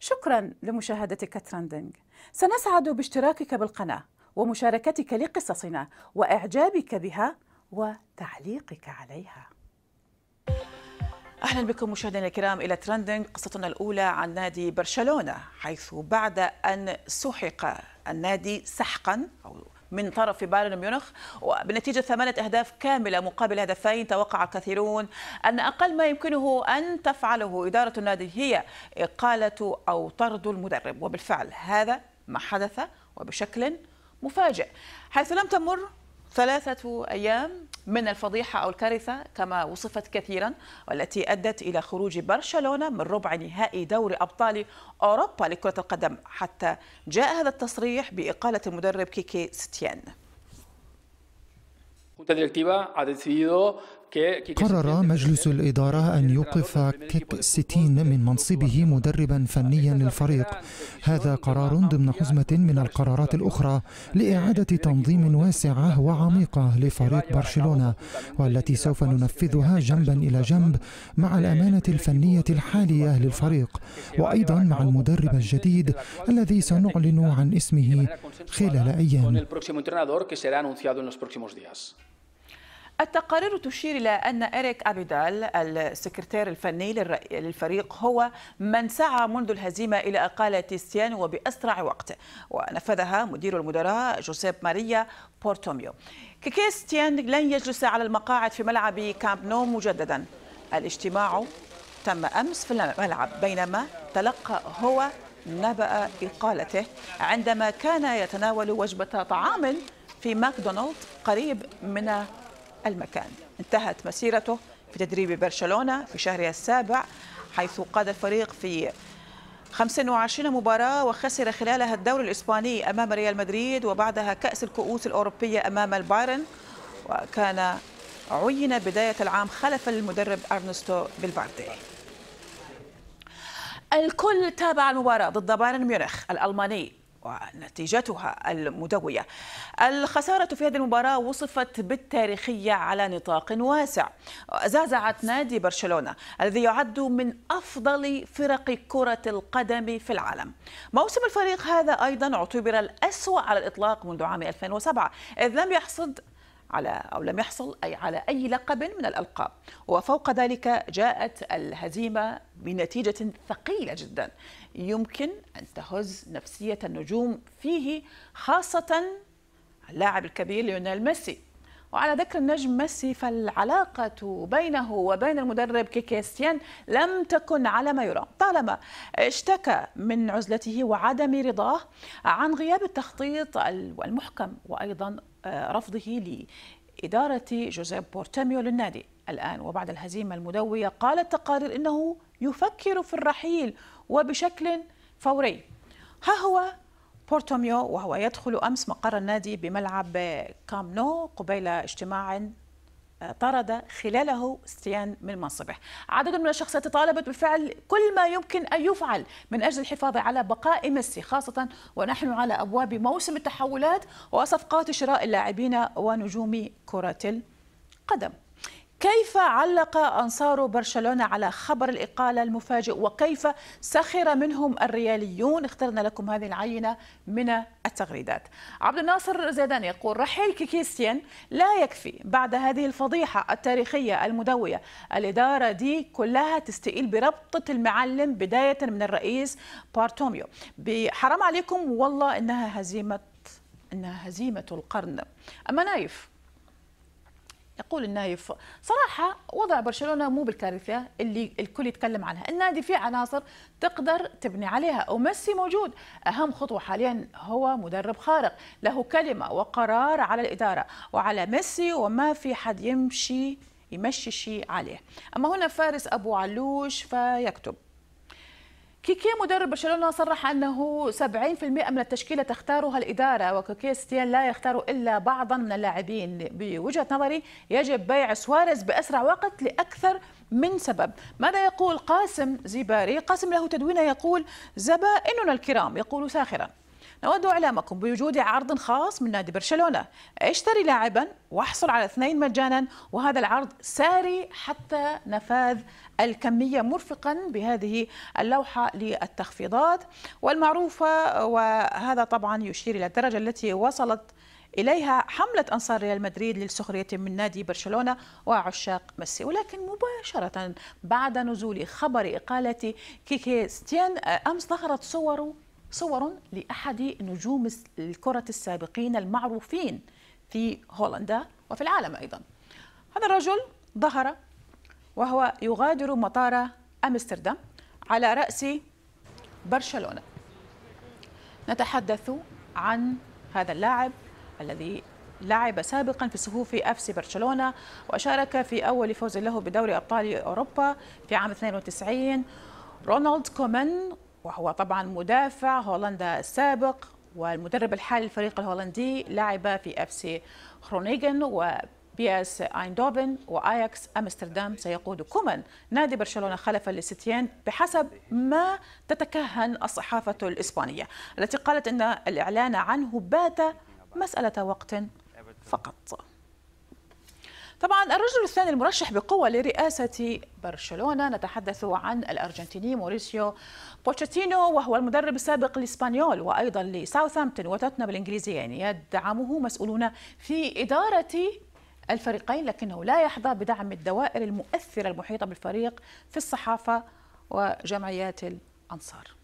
شكرا لمشاهدتك ترندنج سنسعد باشتراكك بالقناة ومشاركتك لقصصنا وإعجابك بها وتعليقك عليها اهلا بكم مشاهدينا الكرام الى ترندنج قصتنا الاولى عن نادي برشلونه حيث بعد ان سحق النادي سحقا او من طرف بايرن ميونخ وبنتيجة ثمانية أهداف كاملة مقابل هدفين توقع كثيرون أن أقل ما يمكنه أن تفعله إدارة النادي هي إقالة أو طرد المدرب وبالفعل هذا ما حدث وبشكل مفاجئ حيث لم تمر ثلاثة أيام من الفضيحة أو الكارثة كما وصفت كثيرا والتي أدت إلى خروج برشلونة من ربع نهائي دوري أبطال أوروبا لكرة القدم حتى جاء هذا التصريح بإقالة المدرب كيكي ستيان. قرر مجلس الإدارة أن يوقف كيك ستين من منصبه مدربا فنيا للفريق هذا قرار ضمن حزمة من القرارات الأخرى لإعادة تنظيم واسعة وعميقة لفريق برشلونة والتي سوف ننفذها جنبا إلى جنب مع الأمانة الفنية الحالية للفريق وأيضا مع المدرب الجديد الذي سنعلن عن اسمه خلال أيام التقارير تشير إلى أن إريك أبيدال السكرتير الفني للفريق هو من سعى منذ الهزيمة إلى إقالة ستيانو وبأسرع وقت ونفذها مدير المدراء جوسيب ماريا بورتوميو كيستيان لن يجلس على المقاعد في ملعب كامب نو مجددا الاجتماع تم أمس في الملعب بينما تلقى هو نبأ إقالته عندما كان يتناول وجبة طعام في ماكدونالد قريب من المكان انتهت مسيرته في تدريب برشلونة في شهرها السابع حيث قاد الفريق في 25 مباراة وخسر خلالها الدوري الإسباني أمام ريال مدريد وبعدها كأس الكؤوس الأوروبية أمام البايرن وكان عين بداية العام خلف المدرب أرنستو بالباردي الكل تابع المباراة ضد بايرن ميونخ الألماني ونتيجتها المدوية الخسارة في هذه المباراة وصفت بالتاريخية على نطاق واسع زعزعت نادي برشلونة الذي يعد من أفضل فرق كرة القدم في العالم موسم الفريق هذا أيضا اعتبر الأسوأ على الإطلاق منذ عام 2007 إذ لم يحصد على أو لم يحصل أي على أي لقب من الألقاب وفوق ذلك جاءت الهزيمة بنتيجة ثقيلة جدا يمكن أن تهز نفسية النجوم فيه خاصة اللاعب الكبير ليونيل ميسي وعلى ذكر النجم ميسي فالعلاقة بينه وبين المدرب كيكيستيان لم تكن على ما يرام طالما اشتكى من عزلته وعدم رضاه عن غياب التخطيط المحكم وأيضا آه، رفضه لإدارة جوزيب بورتاميو للنادي الآن وبعد الهزيمة المدوية قالت تقارير أنه يفكر في الرحيل وبشكل فوري ها هو بورتوميو وهو يدخل أمس مقر النادي بملعب كامنو قبيل اجتماع طرد خلاله ستيان من منصبه عدد من الشخصيات طالبت بفعل كل ما يمكن أن يفعل من أجل الحفاظ على بقاء ميسي خاصة ونحن على أبواب موسم التحولات وصفقات شراء اللاعبين ونجوم كرة القدم كيف علق أنصار برشلونة على خبر الإقالة المفاجئ وكيف سخر منهم الرياليون اخترنا لكم هذه العينة من التغريدات عبد الناصر زيدان يقول رحيل كيكيستيان لا يكفي بعد هذه الفضيحة التاريخية المدوية الإدارة دي كلها تستقيل بربطة المعلم بداية من الرئيس بارتوميو حرام عليكم والله إنها هزيمة إنها هزيمة القرن أما نايف يقول النايف صراحة وضع برشلونة مو بالكارثة اللي الكل يتكلم عنها النادي فيه عناصر تقدر تبني عليها وميسي موجود أهم خطوة حاليا هو مدرب خارق له كلمة وقرار على الإدارة وعلى ميسي وما في حد يمشي يمشي شيء عليه أما هنا فارس أبو علوش فيكتب كيكي مدرب برشلونه صرح انه 70% من التشكيله تختارها الاداره ستيان لا يختار الا بعضا من اللاعبين بوجهه نظري يجب بيع سواريز باسرع وقت لاكثر من سبب ماذا يقول قاسم زيباري قاسم له تدوينه يقول زبائننا الكرام يقول ساخرا نود إعلامكم بوجود عرض خاص من نادي برشلونة اشتري لاعبا واحصل على اثنين مجانا وهذا العرض ساري حتى نفاذ الكمية مرفقا بهذه اللوحة للتخفيضات والمعروفة وهذا طبعا يشير إلى الدرجة التي وصلت إليها حملة أنصار ريال مدريد للسخرية من نادي برشلونة وعشاق ميسي ولكن مباشرة بعد نزول خبر إقالة كيكي ستيان أمس ظهرت صوره صور لأحد نجوم الكرة السابقين المعروفين في هولندا وفي العالم أيضا هذا الرجل ظهر وهو يغادر مطار أمستردام على رأس برشلونة نتحدث عن هذا اللاعب الذي لعب سابقا في صفوف اف سي برشلونه وشارك في اول فوز له بدوري ابطال اوروبا في عام 92 رونالد كومان وهو طبعا مدافع هولندا السابق والمدرب الحالي للفريق الهولندي لعب في اف سي خرونيجن و بي اس ايندوفن واياكس امستردام سيقود كومان نادي برشلونه خلفا لستيان بحسب ما تتكهن الصحافه الاسبانيه التي قالت ان الاعلان عنه بات مساله وقت فقط طبعا الرجل الثاني المرشح بقوة لرئاسة برشلونة نتحدث عن الأرجنتيني موريسيو بوتشيتينو وهو المدرب السابق لإسبانيول وأيضا لساوثامبتون وتتنا بالإنجليزية يعني يدعمه مسؤولون في إدارة الفريقين لكنه لا يحظى بدعم الدوائر المؤثرة المحيطة بالفريق في الصحافة وجمعيات الأنصار